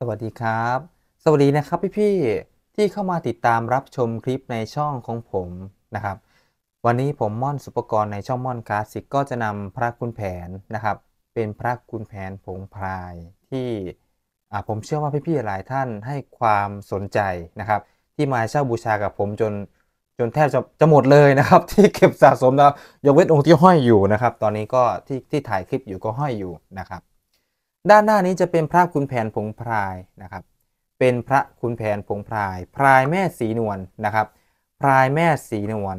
สวัสดีครับสวัสดีนะครับพี่ๆที่เข้ามาติดตามรับชมคลิปในช่องของผมนะครับ วันนี้ผมม่อนสุปกรณ์ในช่องม่อนคลาสสิก ก็จะนำพระคุณแผนนะครับ เป็นพระคุณแผนผงพรายที่ผมเชื่อว่าพี่ๆหลายท่านให้ความสนใจนะครับ ที่มาเช่าบูชากับผมจนจนแทบจะจะหมดเลยนะครับ ที่เก็บสะสมแล้วยกเว้นองค์ที่ห้อยอยู่นะครับตอนนี้ก็ที่ที่ถ่ายคลิปอยู่ก็ห้อยอยู่นะครับด้านหน้านี้จะเป็นพระคุณแผนผงพรายนะครับ เป็นพระคุณแผนผงพรายพรายแม่สีนวลนะครับ พรายแม่สีนวล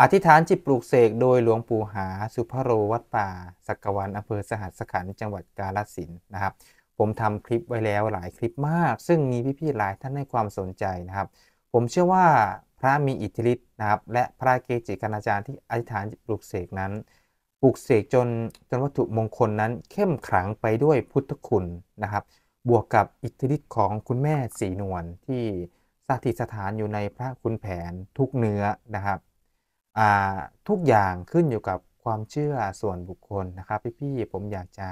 อธิษฐานจิตปลูกเสกโดยหลวงปู่หาสุภโรวัดป่าสักวันอำเภอสหัสขันจังหวัดกาลสินนะครับ ผมทำคลิปไว้แล้วหลายคลิปมาก ซึ่งมีพี่ๆหลายท่านให้ความสนใจนะครับ ผมเชื่อว่าพระมีอิทธิฤทธิ์นะครับ และพระเกจิกณาจารย์ที่อธิษฐานจิตปลูกเสกนั้นปลูกเสกจนจนวัตถุมงคลนั้น เข้มขลังไปด้วยพุทธคุณนะครับ บวกกับอิทธิฤทธิ์ของคุณแม่สีนวลที่สถิตสถานอยู่ในพระคุณแผนทุกเนื้อนะครับทุกอย่างขึ้นอยู่กับความเชื่อส่วนบุคคลนะครับพี่ๆผมอยากจะ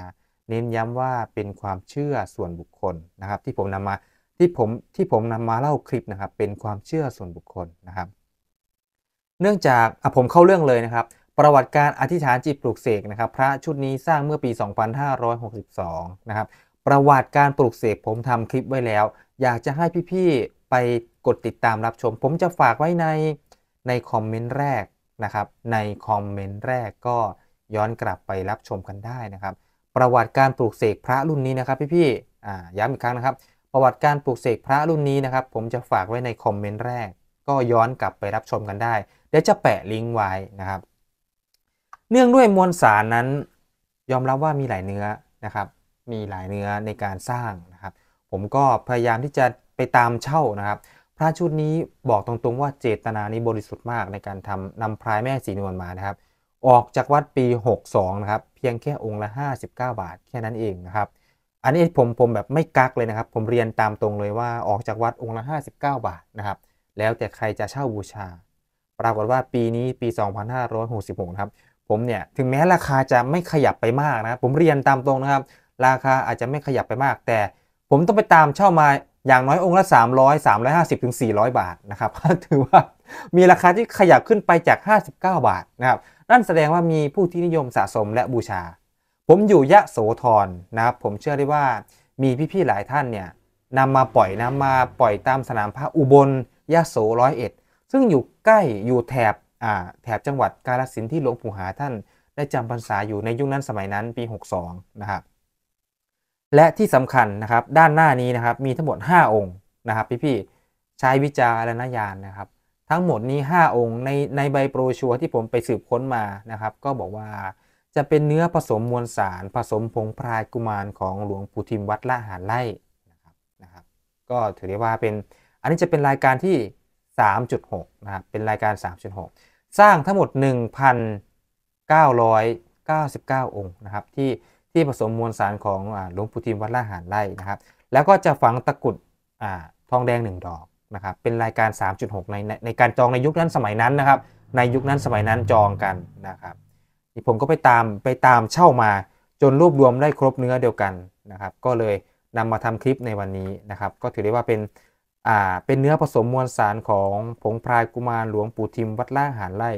เน้นย้ำว่าเป็นความเชื่อส่วนบุคคลนะครับ ที่ผมนำมาที่ผมที่ผมนำมาเล่าคลิปนะครับ เป็นความเชื่อส่วนบุคคลนะครับ เนื่องจากผมเข้าเรื่องเลยนะครับประวัติการอธิษฐานจิตปลูกเสกนะครับพระชุดนี้สร้างเมื่อปี2562นะครับ ประวัติการปลูกเสกผมทำคลิปไว้แล้ว อยากจะให้พี่ๆไปกดติดตามรับชม ผมจะฝากไว้ในในคอมเมนต์แรกนะครับในคอมเมนต์แรกก็ย้อนกลับไปรับชมกันได้นะครับ ประวัติการปลูกเสกพระรุ่นนี้นะครับพี่ๆย้ำอีกครั้งนะครับ ประวัติการปลูกเสกพระรุ่นนี้นะครับ ผมจะฝากไว้ในคอมเมนต์แรก ก็ย้อนกลับไปรับชมกันได้เดี๋ยวจะแปะลิงก์ไว้นะครับเนื่องด้วยมวลสารนั้นยอมรับว่ามีหลายเนื้อนะครับ มีหลายเนื้อในการสร้างนะครับ ผมก็พยายามที่จะไปตามเช่านะครับ พระชุดนี้บอกตรงๆว่าเจตนานี้บริสุทธิ์มากในการทำนำพรายแม่สีนวลมานะครับ ออกจากวัดปี 62นะครับ เพียงแค่องค์ละ 59 บาท แค่นั้นเองนะครับ อันนี้ผมผมแบบไม่กักเลยนะครับ ผมเรียนตามตรงเลยว่าออกจากวัดองค์ละ59 บาทนะครับ แล้วแต่ใครจะเช่าบูชา ปรากฏว่าปีนี้ปี 2566ครับผมเนี่ยถึงแม้ราคาจะไม่ขยับไปมากนะ ผมเรียนตามตรงนะครับ ราคาอาจจะไม่ขยับไปมาก แต่ผมต้องไปตามเช่ามาอย่างน้อยองค์ละ300 350ถึง400 บาทนะครับถือว่ามีราคาที่ขยับขึ้นไปจาก 59 บาทนะครับนั่นแสดงว่ามีผู้ที่นิยมสะสมและบูชา ผมอยู่ยะโสธรนะครับผมเชื่อได้ว่ามีพี่ๆหลายท่านเนี่ยนำมาปล่อยนะมาปล่อยตามสนามพระอุบลยะโสร้อยเอ็ดซึ่งอยู่ใกล้อยู่แถบแถบจังหวัดกาลสินที่หลวงปู่หาท่านได้จำพรรษาอยู่ในยุคนั้นสมัยนั้นปี 62 นะครับ และที่สำคัญนะครับด้านหน้านี้นะครับมีทั้งหมด 5 องค์นะครับพี่ๆใช้วิจารณญาณนะครับทั้งหมดนี้ 5 องค์ในในใบโปรชัวที่ผมไปสืบค้นมานะครับ ก็บอกว่าจะเป็นเนื้อผสมมวลสาร ผสมผงพรายกุมารของหลวงปู่ทิมวัดละหานไล่นะครับนะครับก็ถือได้ว่าเป็นอันนี้จะเป็นรายการที่ 3.6 นะครับเป็นรายการ 3.6สร้างทั้งหมด 1,999 องค์นะครับที่ที่ผสมมวลสารของหลวงปู่ทิมวัดละหารไร่นะครับ แล้วก็จะฝังตะกุดทองแดง 1 ดอกนะครับเป็นรายการ 3.6ในในการจองในยุคนั้นสมัยนั้นนะครับในยุคนั้นสมัยนั้นจองกันนะครับผมก็ไปตามไปตามเช่ามาจนรวบรวมได้ครบเนื้อเดียวกันนะครับ ก็เลยนำมาทำคลิปในวันนี้นะครับ ก็ถือได้ว่าเป็น่าเป็นเนื้อผสมมวลสารของผงพรายกุมารหลวงปู่ทิมวัดล่างหานไร่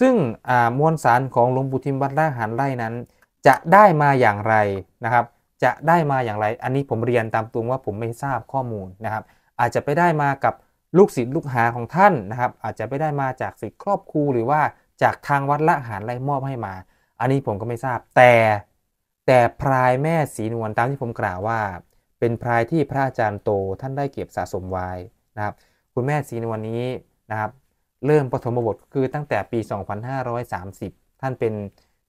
ซึ่งอ่ามวลสารของหลวงปู่ทิมวัดล่างหานไร่นั้น จะได้มาอย่างไรนะครับ จะได้มาอย่างไร อันนี้ผมเรียนตามตรงว่าผมไม่ทราบข้อมูลนะครับ อาจจะไปได้มากับลูกศิษย์ลูกหาของท่านนะครับ อาจจะไปได้มาจากศิษย์ครอบครูหรือว่าจากทางวัดละหานไร่มอบให้มา อันนี้ผมก็ไม่ทราบ แต่ แต่พรายแม่สีนวลตามที่ผมกล่าวว่าเป็นพรายที่พระอาจารย์โตท่านได้เก็บสะสมไว้นะครับ คุณแม่ศรีในวันนี้นะครับ เริ่มปฐมบทคือตั้งแต่ปี 2530 ท่านเป็น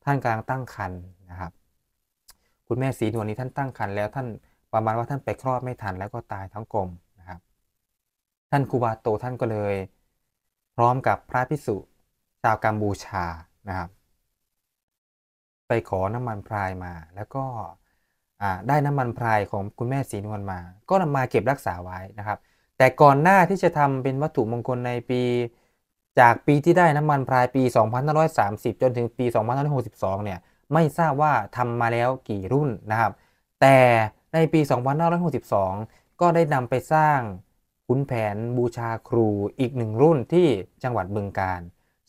ท่านกลางตั้งครรภ์นะครับ คุณแม่ศรีนวลนี้ท่านตั้งครรภ์แล้วท่านประมาณว่าท่านไปคลอดไม่ทัน แล้วก็ตายทั้งกลมนะครับ ท่านครูบาโตท่านก็เลย พร้อมกับพระพิสุชาวกัมบูชานะครับ ไปขอน้ำมันพรายมาแล้วก็ได้น้ำมันพรายของคุณแม่ศรีนวลมา ก็นำมาเก็บรักษาไว้นะครับ แต่ก่อนหน้าที่จะทำเป็นวัตถุมงคลในปี จากปีที่ได้น้ำมันพรายปี2530 จนถึงปี2562 เนี่ย ไม่ทราบว่าทำมาแล้วกี่รุ่นนะครับ แต่ในปี2562 ก็ได้นำไปสร้างขุนแผนบูชาครูอีกหนึ่งรุ่นที่จังหวัดบึงการ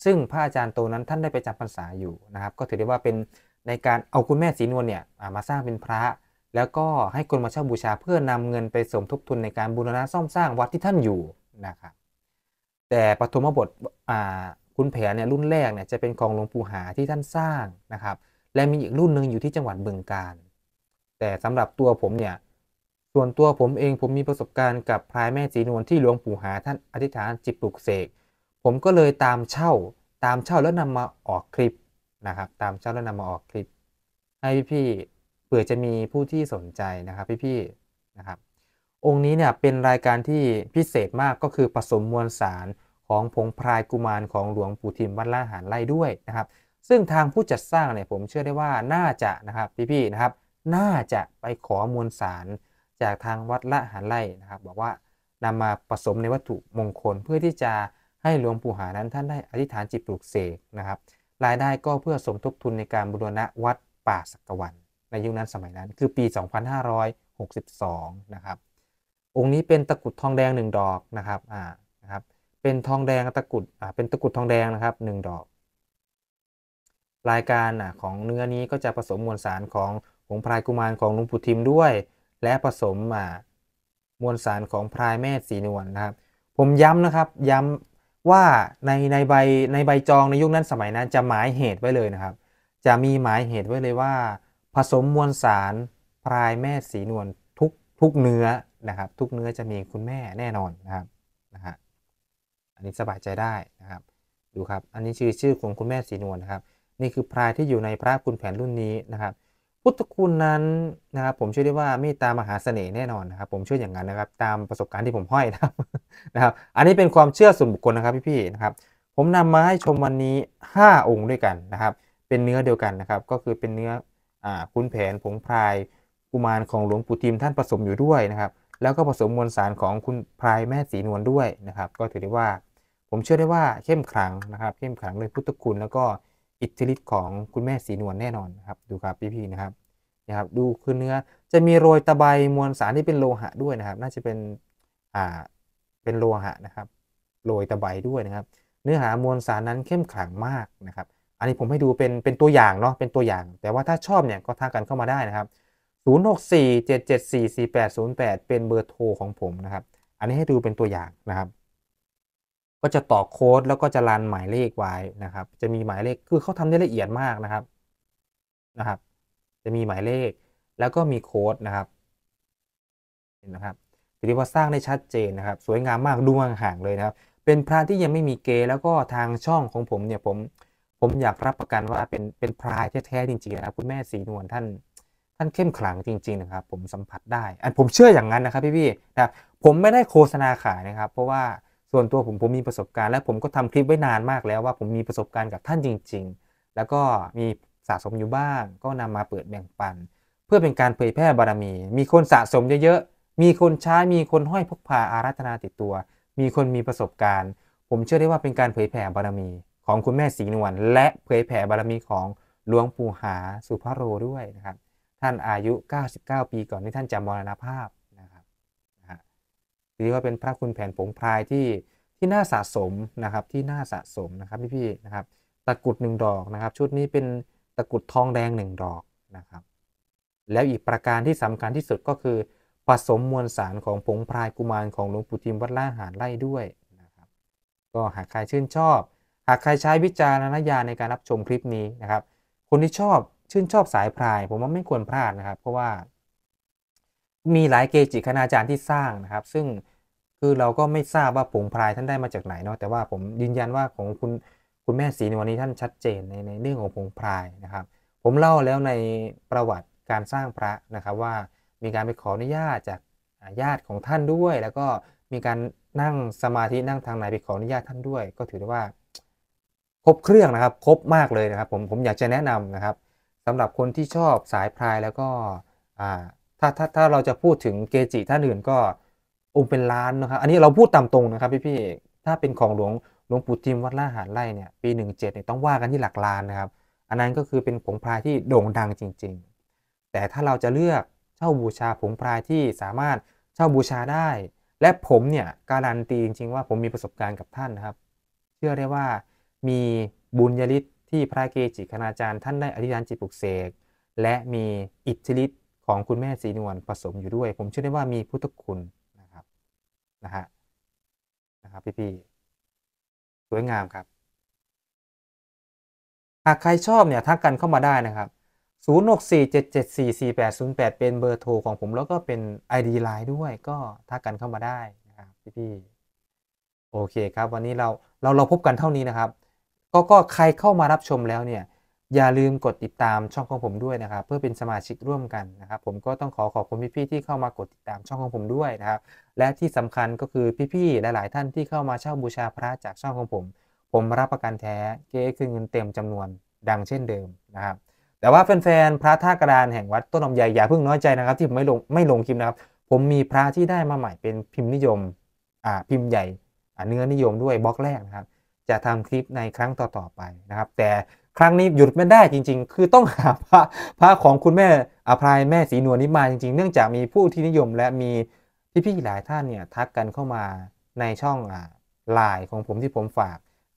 ซึ่งพระอาจารย์โตนั้นท่านได้ไปจำพรรษาอยู่นะครับ ก็ถือได้ว่าเป็นในการเอาคุณแม่ศรีนวลเนี่ยมาสร้างเป็นพระ แล้วก็ให้คนมาเช่าบูชาเพื่อนำเงินไปสมทบทุนในการบูรณะซ่อมสร้างวัดที่ท่านอยู่นะครับแต่ปฐมบทคุณแผนเนี่ยรุ่นแรก เนี่ย จะเป็นของหลวงปู่หาที่ท่านสร้างนะครับและมีอีกรุ่นหนึ่งอยู่ที่จังหวัดบึงกาฬแต่สำหรับตัวผมเนี่ย ส่วนตัวผมเองผมมีประสบการณ์กับพรายแม่สีนวลที่หลวงปู่หาท่านอธิษฐานจิตปลุกเสกผมก็เลยตามเช่าตามเช่าแล้วนำมาออกคลิปนะครับตามเจ้าแล้วนำมาออกคลิปให้พี่ๆ เผื่อจะมีผู้ที่สนใจนะครับพี่ๆ นะครับองค์นี้เนี่ยเป็นรายการที่พิเศษมากก็คือผสมมวลสารของผงพรายกุมารของหลวงปู่ทิมวัดล่าหารไล่ด้วยนะครับ ซึ่งทางผู้จัดสร้างเนี่ยผมเชื่อได้ว่าน่าจะนะครับพี่ๆ นะครับ น่าจะไปขอมวลสารจากทางวัดละหารไล่นะครับ บอกว่านำมาผสมในวัตถุมงคลเพื่อที่จะให้หลวงปู่หานั้นท่านได้อธิษฐานจิตปลุกเสกนะครับรายได้ก็เพื่อสมทบทุนในการบูรณะวัดป่าสักวัน ในยุคนั้นสมัยนั้น คือปี2562นะครับ องค์นี้เป็นตะกุดทองแดง1ดอกนะครับ อ่า นะครับ เป็นทองแดงตะกุด อ่า เป็นตะกุดทองแดงนะครับ1ดอก รายการอ่ะของเนื้อนี้ก็จะผสมมวลสารของผงพรายกุมารของหลวงปู่ทิมด้วย และผสมอ่ามวลสารของพรายแม่สีนวลนนะครับ ผมย้ำนะครับ ย้ำว่าในในใบในใบจองในยุคนั้นสมัยนั้นจะหมายเหตุไว้เลยนะครับ จะมีหมายเหตุไว้เลยว่า ผสมมวลสารพรายแม่สีนวลทุกทุกเนื้อนะครับ ทุกเนื้อจะมีคุณแม่แน่นอนนะครับนะฮะอันนี้สบายใจได้นะครับ ดูครับอันนี้ชื่อชื่อของคุณแม่สีนวลนะครับ นี่คือพรายที่อยู่ในพระคุณแผนรุ่นนี้นะครับพุทธคุณนั้นนะครับผมเชื่อได้ว่าเมตตามหาเสน่ห์แน่นอนนะครับผมเชื่ออย่างนั้นนะครับ ตามประสบการณ์ที่ผมห้อยนะครับนะครับ อันนี้เป็นความเชื่อส่วนบุคคลนะครับพี่ๆนะครับผมนำมาให้ชมวันนี้ 5 องค์ด้วยกันนะครับ เป็นเนื้อเดียวกันนะครับก็คือเป็นเนื้ออ่าคุณแผนผงพรายกุมารของหลวงปู่ทิมท่านผสมอยู่ด้วยนะครับแล้วก็ผสมมวลสารของคุณพรายแม่สีนวลด้วยนะครับ ก็ถือได้ว่า ผมเชื่อได้ว่า เข้มขลังนะครับ เข้มขลังเลยพุทธคุณแล้วก็อิทธิฤทธิ์ของคุณแม่สีนวลแน่นอนครับดูครับพี่ๆนะครับนะครับดูคือเนื้อจะมีโรยตะไบมวลสารที่เป็นโลหะด้วยนะครับ น่าจะเป็นอ่าเป็นโลหะนะครับโรยตะไบด้วยนะครับ เนื้อหามวลสารนั้นเข้มขลังมากนะครับ อันนี้ผมให้ดูเป็นเป็นตัวอย่างเนาะเป็นตัวอย่าง แต่ว่าถ้าชอบเนี่ยก็ทักกันเข้ามาได้นะครับ0647744808เป็นเบอร์โทรของผมนะครับ อันนี้ให้ดูเป็นตัวอย่างนะครับ ก็จะต่อโค้ดแล้วก็จะรันหมายเลขไว้นะครับ จะมีหมายเลขคือเขาทำได้ละเอียดมากนะครับนะครับจะมีหมายเลขแล้วก็มีโค้ดนะครับเห็นไหมครับีนีว่าสร้างได้ชัดเจนนะครับ สวยงามมากดูห่างๆเลยนะครับเป็นพระที่ยังไม่มีเกแล้วก็ทางช่องของผมเนี่ยผมผมอยากรับประกันว่าเป็นเป็นพระแท้ๆจริงๆนะครับคุณแม่สีนวลท่านท่านเข้มขลังจริง ๆ นะครับผมสัมผัสได้อันผมเชื่ออย่างนั้นนะครับพี่ๆนะผมไม่ได้โฆษณาขายนะครับ เพราะว่าส่วนตัวผมผมมีประสบการณ์และผมก็ทำคลิปไว้นานมากแล้วว่าผมมีประสบการณ์กับท่านจริง ๆ แล้วก็มีสะสมอยู่บ้างก็นำมาเปิดแบ่งปัน เพื่อเป็นการเผยแพร่บารมี มีคนสะสมเยอะๆมีคนใช้มีคนห้อยพกพาอารัธนาติดตัว มีคนมีประสบการณ์ ผมเชื่อได้ว่าเป็นการเผยแผ่บารมี ของคุณแม่สีนวลและเผยแผ่บารมีของหลวงปู่หาสุภโรด้วยนะครับ ท่านอายุ 99 ปีก่อนที่ท่านจะมรณภาพนะครับนะฮะถือว่าเป็นพระคุณแผ่นผงพรายที่ที่น่าสะสมนะครับที่น่าสะสมนะครับพี่ๆนะครับตะกุดหนึ่งดอกนะครับชุดนี้เป็นตะกุดทองแดงหนึ่งดอกนะครับ แล้วอีกประการที่สำคัญที่สุดก็คือผสมมวลสารของผงพรายกุมารของหลวงปู่ทิมวัดล่าหารไล่ด้วยนะครับ ก็หากใครชื่นชอบ หากใครใช้วิจารณญาณในการรับชมคลิปนี้นะครับ คนที่ชอบชื่นชอบสายพราย ผมว่าไม่ควรพลาดนะครับ เพราะว่ามีหลายเกจิคณาจารย์ที่สร้างนะครับ ซึ่งคือเราก็ไม่ทราบว่าผงพรายท่านได้มาจากไหนเนาะแต่ว่าผมยืนยันว่าของคุณคุณแม่ศรีในวันนี้ท่านชัดเจนในในเรื่องของพงพรายนะครับ ผมเล่าแล้วในประวัติการสร้างพระนะครับว่ามีการไปขออนุญาตจากญาติของท่านด้วย แล้วก็มีการนั่งสมาธินั่งทางไหนไปขออนุญาตท่านด้วย ก็ถือได้ว่า ครบเครื่องนะครับ ครบมากเลยนะครับผมผมอยากจะแนะนำนะครับ สำหรับคนที่ชอบสายพรายแล้วก็ถ้าถ้าถ้าเราจะพูดถึงเกจิท่านอื่นก็องค์เป็นล้านนะครับอันนี้เราพูดตามตรงนะครับพี่พี่ถ้าเป็นของหลวงหลวงปู่ทิมวัดล่าหาดไร่เนี่ยปี 17เนี่ยต้องว่ากันที่หลักล้านนะครับ อันนั้นก็คือเป็นผงพรายที่โด่งดังจริง ๆ แต่ถ้าเราจะเลือกเช่าบูชาผงพรายที่สามารถเช่าบูชาได้ และผมเนี่ย การันตีจริง ๆ ว่าผมมีประสบการณ์กับท่านนะครับเชื่อได้ว่ามีบุญญาลิศที่พระเกจิคณาจารย์ท่านได้อธิษฐานจิตปลุกเสกและมีอิทธิฤทธิ์ของคุณแม่สีนวลผสมอยู่ด้วยผมเชื่อได้ว่ามีพุทธคุณนะครับนะฮะนะครับพี่ๆสวยงามครับหากใครชอบเนี่ยทักกันเข้ามาได้นะครับ0647744808 เป็นเบอร์โทรของผมแล้วก็เป็น ID Line ด้วยก็ทักกันเข้ามาได้นะครับพี่ๆโอเคครับวันนี้เราเราเราพบกันเท่านี้นะครับ ก็ก็ใครเข้ามารับชมแล้วเนี่ยอย่าลืมกดติดตามช่องของผมด้วยนะครับ เพื่อเป็นสมาชิกร่วมกันนะครับผมก็ต้องขอขอบคุณพี่ๆที่เข้ามากดติดตามช่องของผมด้วยนะครับและที่สำคัญก็คือพี่ๆหลายๆท่านที่เข้ามาเช่าบูชาพระจากช่องของผม ผมรับประกันแท้เก๊คือเงินเต็มจำนวนดังเช่นเดิมนะครับแต่ว่าแฟนๆพระท่ากระดานแห่งวัดต้นลำญ่อย่าเพิ่งน้อยใจนะครับ ที่ผมไม่ลงไม่ลงคลิปนะครับผมมีพระที่ได้มาใหม่เป็นพิมพ์นิยมอ่าพิมพ์ใหญ่เนื้อนิยมด้วยบล็อกแรกนะครับจะทำคลิปในครั้งต่อๆไปนะครับแต่ครั้งนี้หยุดไม่ได้จริงๆ คือต้องหาพระพระของคุณแม่อภัยแม่สีนวลนี้มาจริงๆ เนื่องจากมีผู้ที่นิยมและมีพี่ๆหลายท่านเนี่ย ทักกันเข้ามาในช่องไลน์ของผมที่ผมฝาก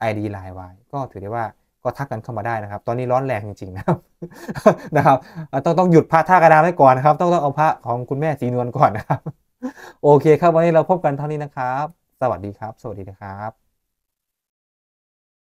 ID ไลน์ไว้ ก็ถือได้ว่าก็ทักกันเข้ามาได้นะครับ ตอนนี้ร้อนแรงจริงๆนะครับนะครับ ต้องต้องหยุดพระท่ากระดานไว้ก่อนนะครับต้องต้องเอาพระของคุณแม่สีนวลก่อนนะครับ โอเคครับวันนี้เราพบกันเท่านี้นะครับ สวัสดีครับสวัสดีนะครับ